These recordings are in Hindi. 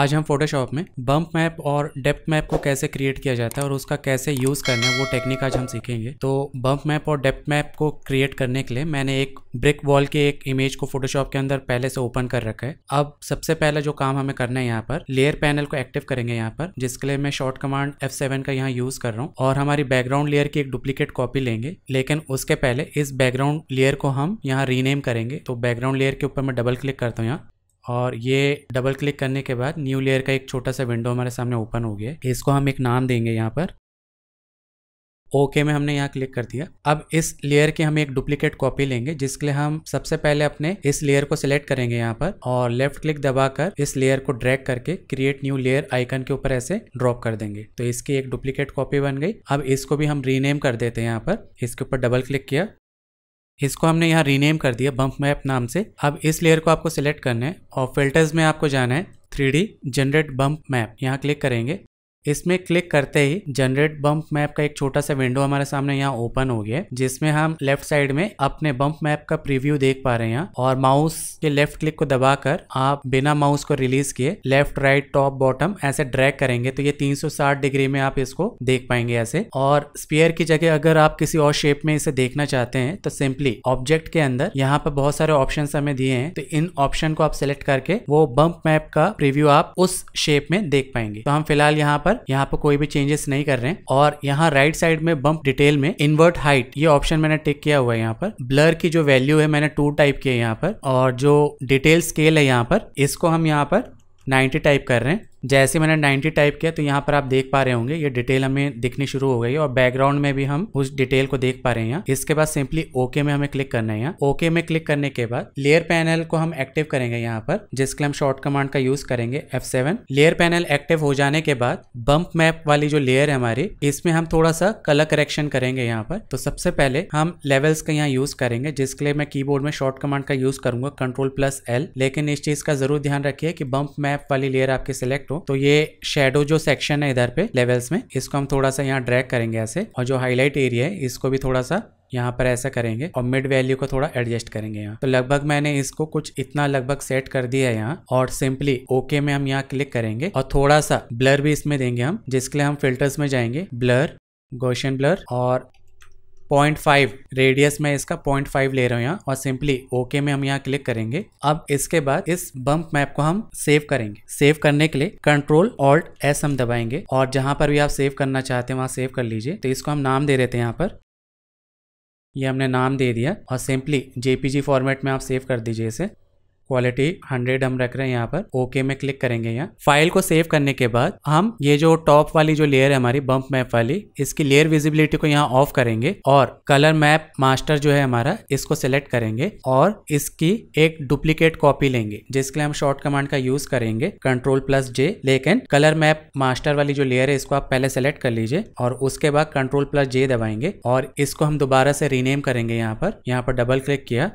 आज हम फोटोशॉप में बम्प मैप और डेप्थ मैप को कैसे क्रिएट किया जाता है और उसका कैसे यूज़ करना है वो टेक्निक आज हम सीखेंगे तो बम्प मैप और डेप्थ मैप को क्रिएट करने के लिए मैंने एक ब्रिक वॉल के एक इमेज को फोटोशॉप के अंदर पहले से ओपन कर रखा है अब सबसे पहले जो काम हमें करना है यहाँ पर लेयर पैनल को एक्टिव करेंगे यहाँ पर जिसके लिए मैं शॉर्ट कमांड एफ सेवन का यहाँ यूज़ कर रहा हूँ और हमारी बैकग्राउंड लेयर की एक डुप्लीकेट कॉपी लेंगे लेकिन उसके पहले इस बैकग्राउंड लेयर को हम यहाँ रीनेम करेंगे तो बैकग्राउंड लेयर के ऊपर मैं डबल क्लिक करता हूँ यहाँ और ये डबल क्लिक करने के बाद न्यू लेयर का एक छोटा सा विंडो हमारे सामने ओपन हो गया इसको हम एक नाम देंगे यहाँ पर ओके okay में हमने यहाँ क्लिक कर दिया अब इस लेयर की हम एक डुप्लीकेट कॉपी लेंगे जिसके लिए हम सबसे पहले अपने इस लेयर को सिलेक्ट करेंगे यहाँ पर और लेफ्ट क्लिक दबाकर इस लेयर को ड्रैग करके क्रिएट न्यू लेयर आइकन के ऊपर ऐसे ड्रॉप कर देंगे तो इसकी एक डुप्लीकेट कॉपी बन गई अब इसको भी हम रीनेम कर देते हैं यहाँ पर इसके ऊपर डबल क्लिक किया इसको हमने यहाँ रीनेम कर दिया बम्प मैप नाम से अब इस लेयर को आपको सिलेक्ट करना है और फिल्टर्स में आपको जाना है थ्री जनरेट बम्प मैप यहाँ क्लिक करेंगे इसमें क्लिक करते ही जनरेट बम्प मैप का एक छोटा सा विंडो हमारे सामने यहाँ ओपन हो गया जिसमें हम लेफ्ट साइड में अपने बम्प मैप का प्रीव्यू देख पा रहे हैं और माउस के लेफ्ट क्लिक को दबाकर आप बिना माउस को रिलीज किए लेफ्ट राइट टॉप बॉटम ऐसे ड्रैग करेंगे तो ये 360 डिग्री में आप इसको देख पाएंगे ऐसे और स्पीयर की जगह अगर आप किसी और शेप में इसे देखना चाहते हैं तो सिंपली ऑब्जेक्ट के अंदर यहाँ पर बहुत सारे ऑप्शन हमें दिए हैं तो इन ऑप्शन को आप सिलेक्ट करके वो बम्प मैप का प्रिव्यू आप उस शेप में देख पाएंगे तो हम फिलहाल यहाँ पर पर यहाँ पर कोई भी चेंजेस नहीं कर रहे हैं और यहाँ राइट साइड में बम्प डिटेल में इन्वर्ट हाइट ये ऑप्शन मैंने टिक किया हुआ है यहाँ पर ब्लर की जो वैल्यू है मैंने टू टाइप किया है यहाँ पर और जो डिटेल स्केल है यहाँ पर इसको हम यहाँ पर 90 टाइप कर रहे हैं जैसे मैंने 90 टाइप किया तो यहाँ पर आप देख पा रहे होंगे ये डिटेल हमें दिखनी शुरू हो गई और बैकग्राउंड में भी हम उस डिटेल को देख पा रहे हैं इसके बाद सिंपली ओके में हमें क्लिक करना है यहाँ ओके में क्लिक करने के बाद लेयर पैनल को हम एक्टिव करेंगे यहाँ पर जिसके लिए हम शॉर्ट कमांड का यूज करेंगे सेवन लेयर पैनल एक्टिव हो जाने के बाद बम्प मैप वाली जो लेयर है हमारी इसमें हम थोड़ा सा कलर करेक्शन करेंगे यहाँ पर तो सबसे पहले हम लेवल्स का यहाँ यूज करेंगे जिसके लिए मैं कीबोर्ड में शॉर्ट कमांड का यूज करूंगा कंट्रोल प्लस एल लेकिन इस चीज का जरूर ध्यान रखिए कि बम्प मैप वाली लेयर आपकी सिलेक्ट टू तो ये शेडो जो सेक्शन है इधर पे लेवल्स में इसको हम थोड़ा सा यहाँ ड्रैग करेंगे ऐसे और जो हाईलाइट एरिया है इसको भी थोड़ा सा यहाँ पर ऐसा करेंगे और मिड वैल्यू को थोड़ा एडजस्ट करेंगे यहाँ तो लगभग मैंने इसको कुछ इतना लगभग सेट कर दिया है यहाँ और सिंपली ओके में हम यहाँ क्लिक करेंगे और थोड़ा सा ब्लर भी इसमें देंगे हम जिसके लिए हम फिल्टर्स में जाएंगे ब्लर गोशन ब्लर और पॉइंट फाइव रेडियस में इसका पॉइंट फाइव ले रहे हो यहाँ और सिंपली ओके में हम यहाँ क्लिक करेंगे अब इसके बाद इस बम्प मैप को हम सेव करेंगे सेव करने के लिए कंट्रोल ऑल्ट एस हम दबाएंगे और जहां पर भी आप सेव करना चाहते हैं वहां सेव कर लीजिए तो इसको हम नाम दे देते हैं यहाँ पर ये हमने नाम दे दिया और सिंपली जेपीजी फॉर्मेट में आप सेव कर दीजिए इसे क्वालिटी 100 हम रख रहे हैं यहाँ पर ओके में क्लिक करेंगे यहाँ फाइल को सेव करने के बाद हम ये जो टॉप वाली जो लेयर है हमारी बम्प मैप वाली इसकी लेयर विजिबिलिटी को यहाँ ऑफ करेंगे और कलर मैप मास्टर जो है हमारा इसको सिलेक्ट करेंगे और इसकी एक डुप्लीकेट कॉपी लेंगे जिसके लिए हम शॉर्ट कमांड का यूज करेंगे कंट्रोल प्लस जे लेकिन कलर मैप मास्टर वाली जो लेयर है इसको आप पहले सेलेक्ट कर लीजिए और उसके बाद कंट्रोल प्लस जे दबाएंगे और इसको हम दोबारा से रीनेम करेंगे यहाँ पर यहाँ पर डबल क्लिक किया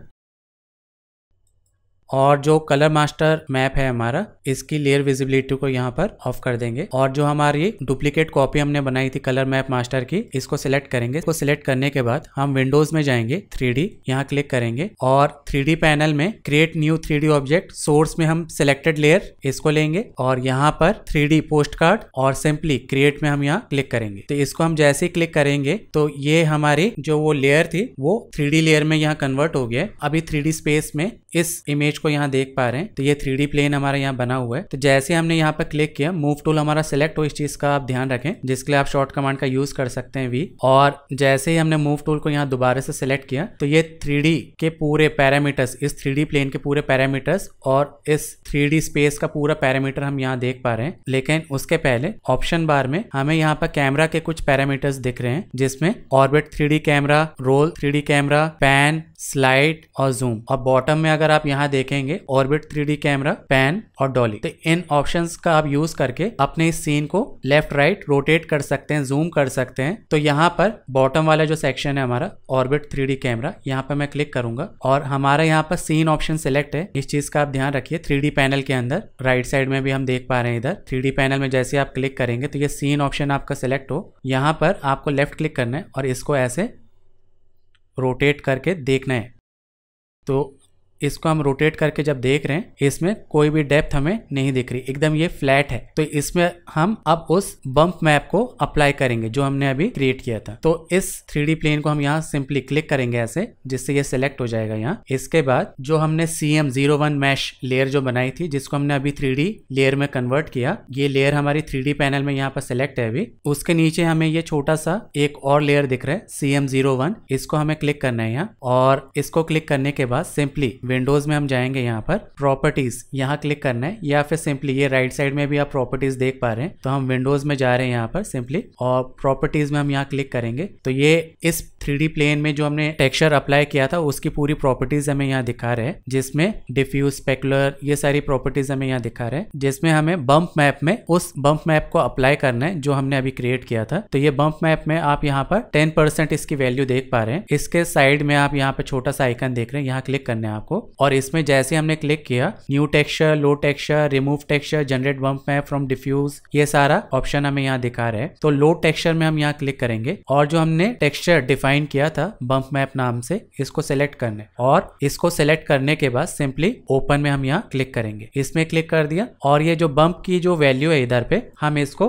और जो कलर मास्टर मैप है हमारा इसकी लेयर विजिबिलिटी को यहाँ पर ऑफ कर देंगे और जो हमारी डुप्लीकेट कॉपी हमने बनाई थी कलर मैप मास्टर की इसको सिलेक्ट करेंगे इसको सिलेक्ट करने के बाद हम विंडोज में जाएंगे थ्री डी यहाँ क्लिक करेंगे और थ्री पैनल में create new three object source में हम सिलेक्टेड लेयर इसको लेंगे और यहाँ पर थ्री पोस्ट कार्ड और सिंपली क्रिएट में हम यहाँ क्लिक करेंगे तो इसको हम जैसे ही क्लिक करेंगे तो ये हमारी जो वो लेयर थी वो थ्री लेयर में यहाँ कन्वर्ट हो गया अभी थ्री स्पेस में इस इमेज इमेज को यहाँ देख पा रहे हैं तो ये थ्री प्लेन हमारा यहाँ बना हुआ है तो जैसे हमने यहाँ पर क्लिक किया मूव टूल हमारा सिलेक्ट हो इस चीज का आप ध्यान रखें जिसके लिए आप शॉर्ट कमांड का यूज कर सकते हैं वी और जैसे ही हमने मूव टूल को यहाँ दोबारा से सिलेक्ट किया तो ये थ्री के पूरे पैरामीटर्स इस थ्री प्लेन के पूरे पैरामीटर्स और इस थ्री स्पेस का पूरा पैरामीटर हम यहाँ देख पा रहे हैं लेकिन उसके पहले ऑप्शन बार में हमें यहाँ पर कैमरा के कुछ पैरामीटर्स दिख रहे हैं जिसमें orbit three camera roll three camera pan slide और जूम और बॉटम में अगर आप यहाँ देखेंगे ऑर्बिट थ्री कैमरा पैन और डॉली तो इन ऑप्शन का आप यूज करके अपने इस सीन को लेफ्ट राइट रोटेट कर सकते हैं जूम कर सकते हैं तो यहाँ पर बॉटम वाला जो सेक्शन है हमारा ऑर्बिट थ्री कैमरा यहाँ पर मैं क्लिक करूंगा और हमारा यहाँ पर सीन ऑप्शन सिलेक्ट है इस चीज का आप ध्यान रखिए थ्री पैनल के अंदर राइट साइड में भी हम देख पा रहे हैं इधर थ्री पैनल में जैसे आप क्लिक करेंगे तो ये सीन ऑप्शन आपका सिलेक्ट हो यहाँ पर आपको लेफ्ट क्लिक करना है और इसको ऐसे रोटेट करके देखना है तो इसको हम रोटेट करके जब देख रहे हैं इसमें कोई भी डेप्थ हमें नहीं दिख रही एकदम ये फ्लैट है तो इसमें हम अब उस बम्प मैप को अप्लाई करेंगे जो हमने अभी क्रिएट किया था तो इस थ्री प्लेन को हम यहाँ सिंपली क्लिक करेंगे ऐसे जिससे ये सिलेक्ट हो जाएगा यहाँ इसके बाद जो हमने C M zero one mesh layer जो बनाई थी जिसको हमने अभी थ्री लेयर में कन्वर्ट किया ये लेयर हमारी थ्री पैनल में यहाँ पर सिलेक्ट है अभी उसके नीचे हमें ये छोटा सा एक और लेयर दिख रहा है सी एम जीरो वन इसको हमें क्लिक करना है यहाँ और इसको क्लिक करने के बाद सिंपली विंडोज़ में हम जाएंगे यहाँ पर प्रॉपर्टीज़ यहाँ क्लिक करना है या फिर सिंपली ये राइट साइड में भी आप प्रॉपर्टीज़ देख पा रहे हैं तो हम विंडोज़ में जा रहे हैं यहाँ पर सिंपली और प्रॉपर्टीज़ में हम यहाँ क्लिक करेंगे तो ये इस थ्री प्लेन में जो हमने टेक्सचर अप्लाई किया था उसकी पूरी प्रॉपर्टीज़ हमें यहाँ दिखा रहे हैं जिसमें डिफ्यूज स्पेकुलर ये सारी प्रॉपर्टीज़ हमें यहाँ दिखा रहे हैं जिसमें हमें बम्प मैप में उस बम्प मैप को अप्लाई करना है जो हमने अभी क्रिएट किया था तो ये बम्प मैप में आप यहाँ पर टेन परसेंट इसकी वैल्यू देख पा रहे हैं इसके साइड में आप यहाँ पर छोटा सा आइकन देख रहे हैं यहाँ क्लिक करना है आपको और इसमें जैसे हमने क्लिक किया new texture load texture remove texture generate bump map from diffuse ये सारा ऑप्शन हमें यहाँ दिखा रहे हैं तो लो टेक्सचर में हम यहाँ क्लिक करेंगे और जो हमने टेक्सचर डिफाइन किया था बम्प मैप नाम से इसको सेलेक्ट करने और इसको सेलेक्ट करने के बाद सिंपली ओपन में हम यहाँ क्लिक करेंगे इसमें क्लिक कर दिया और ये जो बम्प की जो वैल्यू है इधर पे हम इसको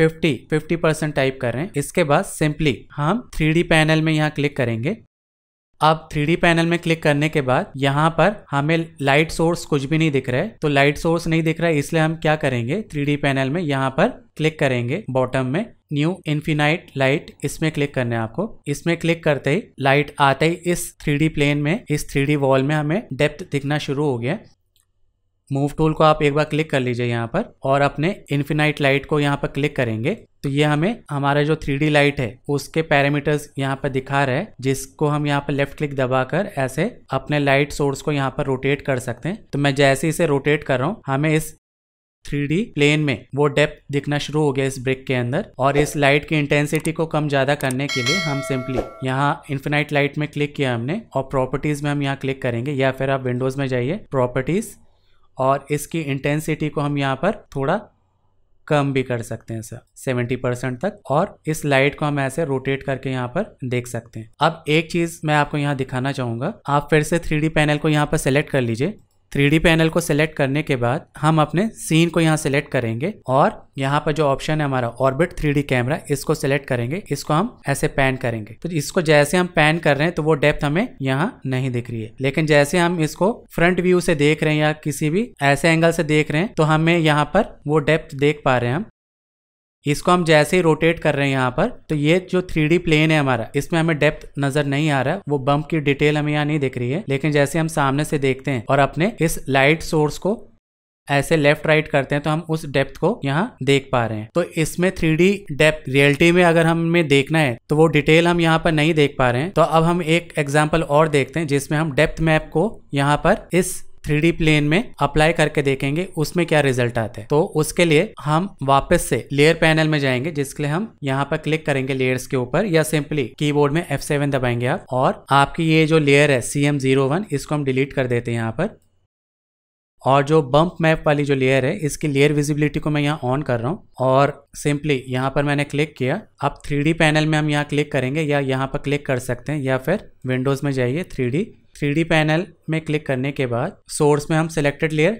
50 50 परसेंट टाइप कर रहे हैं इसके बाद सिंपली हम 3D पैनल में यहाँ क्लिक करेंगे अब थ्री पैनल में क्लिक करने के बाद यहाँ पर हमें लाइट सोर्स कुछ भी नहीं दिख रहा है तो लाइट सोर्स नहीं दिख रहा है इसलिए हम क्या करेंगे थ्री पैनल में यहाँ पर क्लिक करेंगे बॉटम में न्यू इन्फिनाइट लाइट इसमें क्लिक करना है आपको इसमें क्लिक करते ही लाइट आते ही इस थ्री प्लेन में इस थ्री वॉल में हमें डेप्थ दिखना शुरू हो गया मूव टूल को आप एक बार क्लिक कर लीजिए यहाँ पर और अपने इन्फिनाइट लाइट को यहाँ पर क्लिक करेंगे तो ये हमें हमारा जो थ्री लाइट है उसके पैरामीटर्स यहाँ पर दिखा रहे हैं जिसको हम यहाँ पर लेफ्ट क्लिक दबाकर ऐसे अपने लाइट सोर्स को यहाँ पर रोटेट कर सकते हैं तो मैं जैसे इसे रोटेट कर रहा हूँ हमें इस थ्री प्लेन में वो डेप्थ दिखना शुरू हो गया इस ब्रिक के अंदर और इस लाइट की इंटेंसिटी को कम ज़्यादा करने के लिए हम सिंपली यहाँ इन्फिनाइट लाइट में क्लिक किया हमने और प्रॉपर्टीज़ में हम यहाँ क्लिक करेंगे या फिर आप विंडोज़ में जाइए प्रॉपर्टीज़ और इसकी इंटेंसिटी को हम यहाँ पर थोड़ा कम भी कर सकते हैं सर सेवेंटी परसेंट तक और इस लाइट को हम ऐसे रोटेट करके यहाँ पर देख सकते हैं अब एक चीज़ मैं आपको यहाँ दिखाना चाहूंगा आप फिर से थ्री पैनल को यहाँ पर सेलेक्ट कर लीजिए थ्री पैनल को सिलेक्ट करने के बाद हम अपने सीन को यहाँ सिलेक्ट करेंगे और यहाँ पर जो ऑप्शन है हमारा ऑर्बिट थ्री कैमरा इसको सिलेक्ट करेंगे इसको हम ऐसे पैन करेंगे तो इसको जैसे हम पैन कर रहे हैं तो वो डेप्थ हमें यहाँ नहीं दिख रही है लेकिन जैसे हम इसको फ्रंट व्यू से देख रहे हैं या किसी भी ऐसे एंगल से देख रहे हैं तो हमें यहाँ पर वो डेप्थ देख पा रहे हैं हम इसको हम जैसे ही रोटेट कर रहे हैं यहाँ पर तो ये जो थ्री प्लेन है हमारा इसमें हमें डेप्थ नजर नहीं आ रहा वो बम्प की डिटेल हमें यहाँ नहीं दिख रही है लेकिन जैसे हम सामने से देखते हैं और अपने इस लाइट सोर्स को ऐसे लेफ्ट राइट करते हैं तो हम उस डेप्थ को यहाँ देख पा रहे हैं तो इसमें थ्री डी डेप्थ रियलिटी में अगर हमें देखना है तो वो डिटेल हम यहाँ पर नहीं देख पा रहे हैं तो अब हम एक एग्जाम्पल और देखते हैं जिसमें हम डेप्थ मैप को यहाँ पर इस थ्री प्लेन में अप्लाई करके देखेंगे उसमें क्या रिजल्ट आता है तो उसके लिए हम वापस से लेयर पैनल में जाएंगे जिसके लिए हम यहाँ पर क्लिक करेंगे लेयर्स के ऊपर या सिंपली कीबोर्ड में F7 दबाएंगे आप और आपकी ये जो लेयर है CM01 इसको हम डिलीट कर देते हैं यहाँ पर और जो बम्प मैप वाली जो लेयर है इसकी लेयर विजिबिलिटी को मैं यहाँ ऑन कर रहा हूँ और सिंपली यहाँ पर मैंने क्लिक किया अब थ्री पैनल में हम यहाँ क्लिक करेंगे या यहाँ पर क्लिक कर सकते हैं या फिर विंडोज़ में जाइए थ्री थ्री पैनल में क्लिक करने के बाद सोर्स में हम सेलेक्टेड लेयर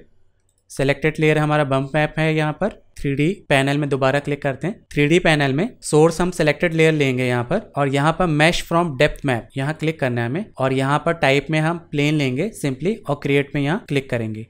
सेलेक्टेड लेयर हमारा बम्प मैप है यहाँ पर थ्री पैनल में दोबारा क्लिक करते हैं थ्री पैनल में सोर्स हम सेलेक्टेड लेयर लेंगे यहाँ पर और यहाँ पर मैश फ्रॉम डेप्थ मैप यहाँ क्लिक करना है हमें और यहाँ पर टाइप में हम प्लेन लेंगे सिंपली और क्रिएट में यहाँ क्लिक करेंगे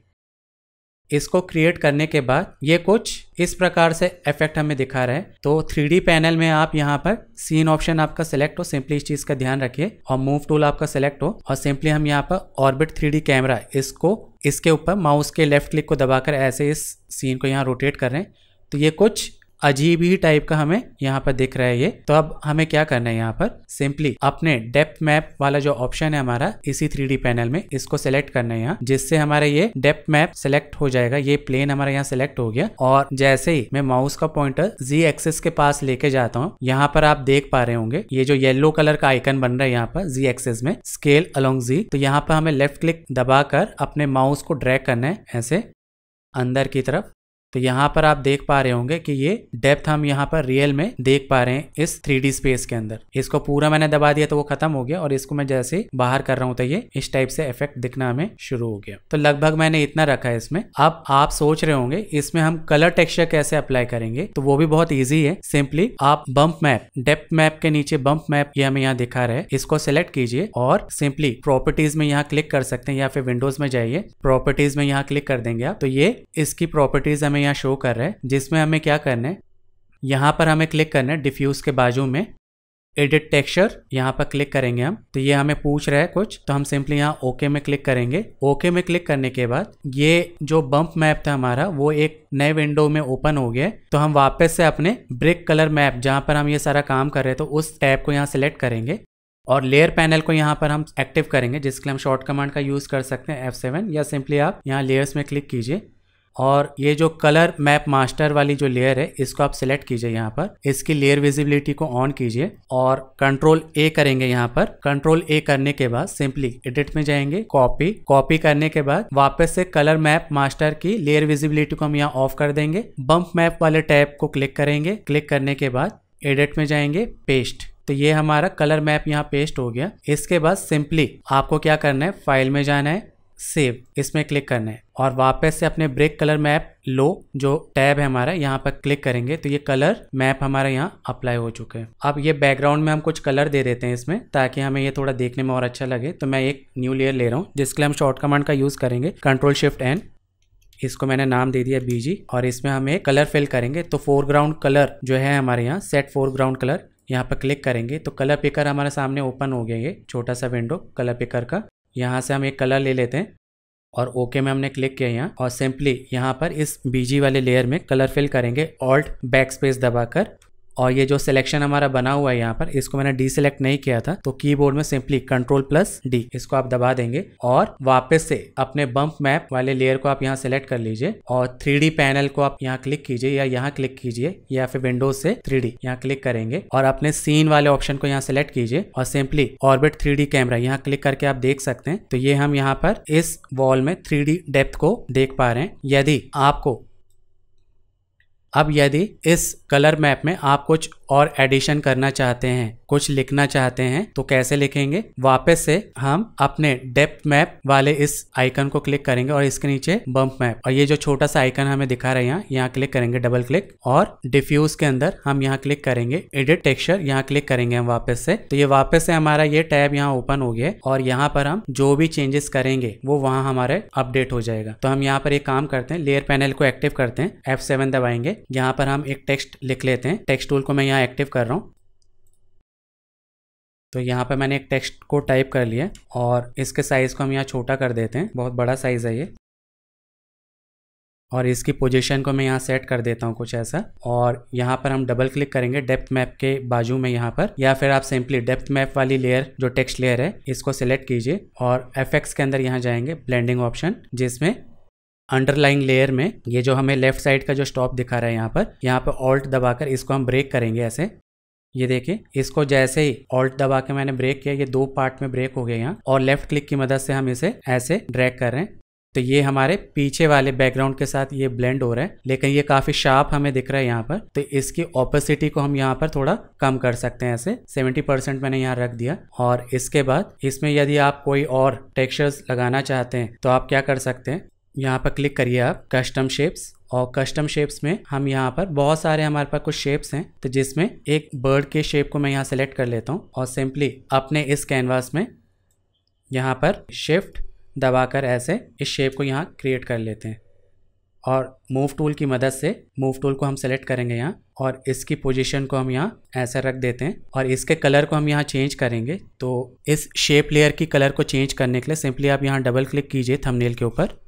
इसको क्रिएट करने के बाद ये कुछ इस प्रकार से इफेक्ट हमें दिखा रहे हैं तो थ्री पैनल में आप यहाँ पर सीन ऑप्शन आपका सिलेक्ट हो सिंपली इस चीज का ध्यान रखिए और मूव टूल आपका सिलेक्ट हो और सिंपली हम यहाँ पर ऑर्बिट थ्री कैमरा इसको इसके ऊपर माउस के लेफ्ट क्लिक को दबाकर ऐसे इस सीन को यहाँ रोटेट कर रहे हैं तो ये कुछ अजीब ही टाइप का हमें यहाँ पर दिख रहा है ये तो अब हमें क्या करना है यहाँ पर सिंपली अपने डेप्थ मैप वाला जो ऑप्शन है हमारा इसी थ्री पैनल में इसको सेलेक्ट करना है यहाँ जिससे हमारा ये डेप्थ मैप सेलेक्ट हो जाएगा ये प्लेन हमारा यहाँ सेलेक्ट हो गया और जैसे ही मैं माउस का पॉइंटर जी एक्सेस के पास लेके जाता हूँ यहाँ पर आप देख पा रहे होंगे ये जो येल्लो कलर का आइकन बन रहा है यहाँ पर जी एक्सेस में स्केल अलोंग जी तो यहाँ पर हमें लेफ्ट क्लिक दबाकर अपने माउस को ड्रैक करना है ऐसे अंदर की तरफ तो यहाँ पर आप देख पा रहे होंगे कि ये डेप्थ हम यहाँ पर रियल में देख पा रहे हैं इस थ्री स्पेस के अंदर इसको पूरा मैंने दबा दिया तो वो खत्म हो गया और इसको मैं जैसे बाहर कर रहा हूँ तो ये इस टाइप से इफेक्ट दिखना हमें शुरू हो गया तो लगभग मैंने इतना रखा है इसमें अब आप सोच रहे होंगे इसमें हम कलर टेक्सचर कैसे अप्लाई करेंगे तो वो भी बहुत ईजी है सिंपली आप बम्प मैप डेप्थ मैप के नीचे बम्प मैप ये हमें यहाँ दिखा रहे हैं इसको सिलेक्ट कीजिए और सिंपली प्रॉपर्टीज में यहाँ क्लिक कर सकते हैं या फिर विंडोज में जाइए प्रॉपर्टीज में यहाँ क्लिक कर देंगे आप तो ये इसकी प्रॉपर्टीज हमें हमें यहाँ शो कर रहा है जिसमें हमें क्या करना है यहाँ पर हमें क्लिक करना है डिफ्यूज़ के बाजू में एडिट टेक्सचर यहाँ पर क्लिक करेंगे हम तो ये हमें पूछ रहा है कुछ तो हम सिंपली यहाँ ओके में क्लिक करेंगे ओके में क्लिक करने के बाद ये जो बम्प मैप था हमारा वो एक नए विंडो में ओपन हो गया तो हम वापस से अपने ब्रिक कलर मैप जहाँ पर हम ये सारा काम कर रहे थे तो उस टैप को यहाँ सेलेक्ट करेंगे और लेयर पैनल को यहाँ पर हम एक्टिव करेंगे जिसके लिए हम शॉर्ट कमांड का यूज़ कर सकते हैं F7 या सिंपली आप यहाँ लेयर्स में क्लिक कीजिए और ये जो कलर मैप मास्टर वाली जो लेयर है इसको आप सिलेक्ट कीजिए यहाँ पर इसकी लेयर विजिबिलिटी को ऑन कीजिए और कंट्रोल ए करेंगे यहाँ पर कंट्रोल ए करने के बाद सिंपली एडिट में जाएंगे कॉपी कॉपी करने के बाद वापस से कलर मैप मास्टर की लेयर विजिबिलिटी को हम यहाँ ऑफ कर देंगे बम्प मैप वाले टैप को क्लिक करेंगे क्लिक करने के बाद एडिट में जाएंगे पेस्ट तो ये हमारा कलर मैप यहाँ पेस्ट हो गया इसके बाद सिंपली आपको क्या करना है फाइल में जाना है सेव इसमें क्लिक करना है और वापस से अपने ब्रेक कलर मैप लो जो टैब है हमारा यहाँ पर क्लिक करेंगे तो ये कलर मैप हमारा यहाँ अप्लाई हो चुके हैं अब ये बैकग्राउंड में हम कुछ कलर दे देते हैं इसमें ताकि हमें ये थोड़ा देखने में और अच्छा लगे तो मैं एक न्यू लेयर ले रहा हूँ जिसके लिए हम शॉर्ट कमांड का यूज़ करेंगे कंट्रोल शिफ्ट एन इसको मैंने नाम दे दिया बीजी और इसमें हम एक कलर फिल करेंगे तो फोरग्राउंड कलर जो है हमारे यहाँ सेट फोरग्राउंड कलर यहाँ पर क्लिक करेंगे तो कलर पिकर हमारे सामने ओपन हो गया ये छोटा सा विंडो कलर पिकर का यहाँ से हम एक कलर ले लेते हैं और ओके में हमने क्लिक किया यहाँ और सिंपली यहाँ पर इस बीजी वाले लेयर में कलर फिल करेंगे ऑल्ट बैक स्पेस दबाकर और ये जो सिलेक्शन हमारा बना हुआ है यहाँ पर इसको मैंने डी नहीं किया था तो कीबोर्ड में सिंपली कंट्रोल प्लस डी इसको आप दबा देंगे और वापस से अपने बम्प मैप वाले लेयर को आप यहाँ सेलेक्ट कर लीजिए और थ्री पैनल को आप यहाँ क्लिक कीजिए या यहाँ क्लिक कीजिए या फिर विंडोज से थ्री डी यहाँ क्लिक करेंगे और अपने सीन वाले ऑप्शन को यहाँ सेलेक्ट कीजिए और सिंपली ऑर्बिट थ्री कैमरा यहाँ क्लिक करके आप देख सकते हैं तो ये हम यहाँ पर इस वॉल में थ्री डेप्थ को देख पा रहे हैं यदि आपको अब यदि इस कलर मैप में आप कुछ और एडिशन करना चाहते हैं कुछ लिखना चाहते हैं तो कैसे लिखेंगे वापस से हम अपने डेप्थ मैप वाले इस आइकन को क्लिक करेंगे और इसके नीचे बम्प मैप और ये जो छोटा सा आइकन हमें दिखा रहे हैं यहाँ यहाँ क्लिक करेंगे डबल क्लिक और डिफ्यूज के अंदर हम यहाँ क्लिक करेंगे एडिट टेक्सचर यहाँ क्लिक करेंगे हम वापस से तो ये वापस से हमारा ये टैब यहाँ ओपन हो गया और यहाँ पर हम जो भी चेंजेस करेंगे वो वहाँ हमारे अपडेट हो जाएगा तो हम यहाँ पर एक काम करते हैं लेयर पैनल को एक्टिव करते हैं एफ दबाएंगे यहाँ पर हम एक टेक्स्ट लिख लेते हैं टेक्स्ट टूल को मैं यहाँ एक्टिव कर रहा हूँ तो यहाँ पर मैंने एक टेक्स्ट को टाइप कर लिया और इसके साइज़ को हम यहाँ छोटा कर देते हैं बहुत बड़ा साइज़ है ये और इसकी पोजीशन को मैं यहाँ सेट कर देता हूँ कुछ ऐसा और यहाँ पर हम डबल क्लिक करेंगे डेप्थ मैप के बाजू में यहाँ पर या फिर आप सिंपली डेप्थ मैप वाली लेयर जो टेक्स्ट लेयर है इसको सिलेक्ट कीजिए और एफेक्ट्स के अंदर यहाँ जाएंगे ब्लेंडिंग ऑप्शन जिसमें अंडरलाइंग लेयर में ये जो हमें लेफ्ट साइड का जो स्टॉप दिखा रहा है यहाँ पर यहाँ पर ऑल्ट दबाकर इसको हम ब्रेक करेंगे ऐसे ये देखिए इसको जैसे ही ऑल्ट दबा के मैंने ब्रेक किया ये दो पार्ट में ब्रेक हो गया यहाँ और लेफ्ट क्लिक की मदद से हम इसे ऐसे ड्रैग कर रहे हैं तो ये हमारे पीछे वाले बैकग्राउंड के साथ ये ब्लेंड हो रहा है लेकिन ये काफी शार्प हमें दिख रहा है यहाँ पर तो इसकी ऑपोसिटी को हम यहाँ पर थोड़ा कम कर सकते हैं ऐसे सेवेंटी परसेंट मैंने यहाँ रख दिया और इसके बाद इसमें यदि आप कोई और टेक्सचर्स लगाना चाहते हैं तो आप क्या कर सकते हैं यहाँ पर क्लिक करिए आप कस्टम शेप्स और कस्टम शेप्स में हम यहाँ पर बहुत सारे हमारे पास कुछ शेप्स हैं तो जिसमें एक बर्ड के शेप को मैं यहाँ सेलेक्ट कर लेता हूँ और सिंपली अपने इस कैनवास में यहाँ पर शिफ्ट दबाकर ऐसे इस शेप को यहाँ क्रिएट कर लेते हैं और मूव टूल की मदद से मूव टूल को हम सेलेक्ट करेंगे यहाँ और इसकी पोजीशन को हम यहाँ ऐसे रख देते हैं और इसके कलर को हम यहाँ चेंज करेंगे तो इस शेप लेयर की कलर को चेंज करने के लिए सिंपली आप यहाँ डबल क्लिक कीजिए थंबनेल के ऊपर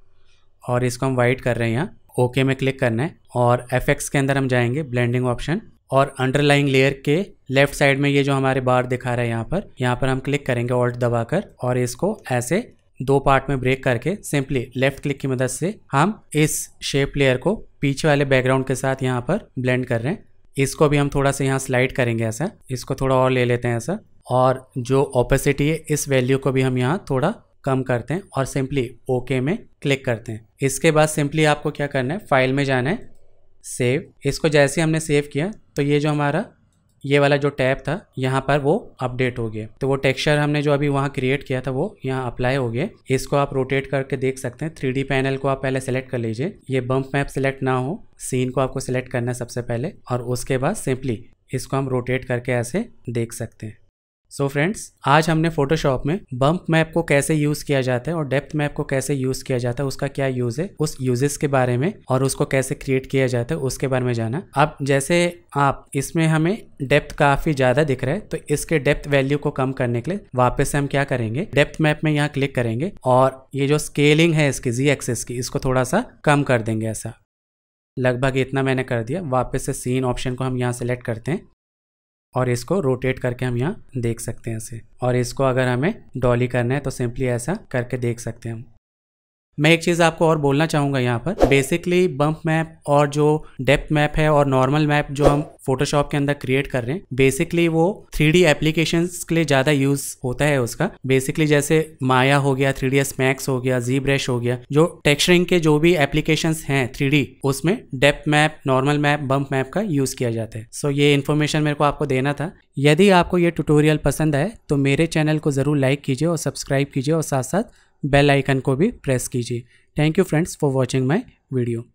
और इसको हम वाइट कर रहे हैं यहाँ ओके में क्लिक करना है और एफ के अंदर हम जाएंगे ब्लेंडिंग ऑप्शन और अंडरलाइंग लेयर के लेफ्ट साइड में ये जो हमारे बार दिखा रहा है यहाँ पर यहाँ पर हम क्लिक करेंगे ऑल्ट दबाकर और इसको ऐसे दो पार्ट में ब्रेक करके सिंपली लेफ्ट क्लिक की मदद से हम इस शेप लेयर को पीछे वाले बैकग्राउंड के साथ यहाँ पर ब्लेंड कर रहे हैं इसको भी हम थोड़ा सा यहाँ स्लाइड करेंगे ऐसा इसको थोड़ा और ले लेते हैं ऐसा और जो ऑपोजिट है इस वैल्यू को भी हम यहाँ थोड़ा कम करते हैं और सिंपली ओके में क्लिक करते हैं इसके बाद सिंपली आपको क्या करना है फाइल में जाना है सेव इसको जैसे हमने सेव किया तो ये जो हमारा ये वाला जो टैब था यहाँ पर वो अपडेट हो गया तो वो टेक्सचर हमने जो अभी वहाँ क्रिएट किया था वो यहाँ अप्लाई हो गया इसको आप रोटेट करके देख सकते हैं थ्री पैनल को आप पहले सेलेक्ट कर लीजिए ये बम्प मैप सेलेक्ट ना हो सीन को आपको सेलेक्ट करना है सबसे पहले और उसके बाद सिंपली इसको हम रोटेट करके ऐसे देख सकते हैं सो so फ्रेंड्स आज हमने फोटोशॉप में बम्प मैप को कैसे यूज किया जाता है और डेप्थ मैप को कैसे यूज किया जाता है उसका क्या यूज है उस यूजेस के बारे में और उसको कैसे क्रिएट किया जाता है उसके बारे में जाना अब जैसे आप इसमें हमें डेप्थ काफी ज्यादा दिख रहा है तो इसके डेप्थ वैल्यू को कम करने के लिए वापस से हम क्या करेंगे डेप्थ मैप में यहाँ क्लिक करेंगे और ये जो स्केलिंग है इसकी जी एक्सेस की इसको थोड़ा सा कम कर देंगे ऐसा लगभग इतना मैंने कर दिया वापस से सीन ऑप्शन को हम यहाँ सेलेक्ट करते हैं और इसको रोटेट करके हम यहाँ देख सकते हैं इसे और इसको अगर हमें डॉली करना है तो सिंपली ऐसा करके देख सकते हैं हम मैं एक चीज़ आपको और बोलना चाहूँगा यहाँ पर बेसिकली बम्प मैप और जो डेप्थ मैप है और नॉर्मल मैप जो हम फोटोशॉप के अंदर क्रिएट कर रहे हैं बेसिकली वो थ्री डी एप्लीकेशन के लिए ज़्यादा यूज़ होता है उसका बेसिकली जैसे माया हो गया थ्री डी एस मैक्स हो गया जी ब्रश हो गया जो टेक्सचरिंग के जो भी एप्लीकेशन हैं थ्री डी उसमें depth map normal map bump map का यूज़ किया जाता है सो so, ये इन्फॉर्मेशन मेरे को आपको देना था यदि आपको ये ट्यूटोरियल पसंद आए तो मेरे चैनल को ज़रूर लाइक कीजिए और सब्सक्राइब कीजिए और साथ साथ बेल आइकन को भी प्रेस कीजिए thank you friends for watching my video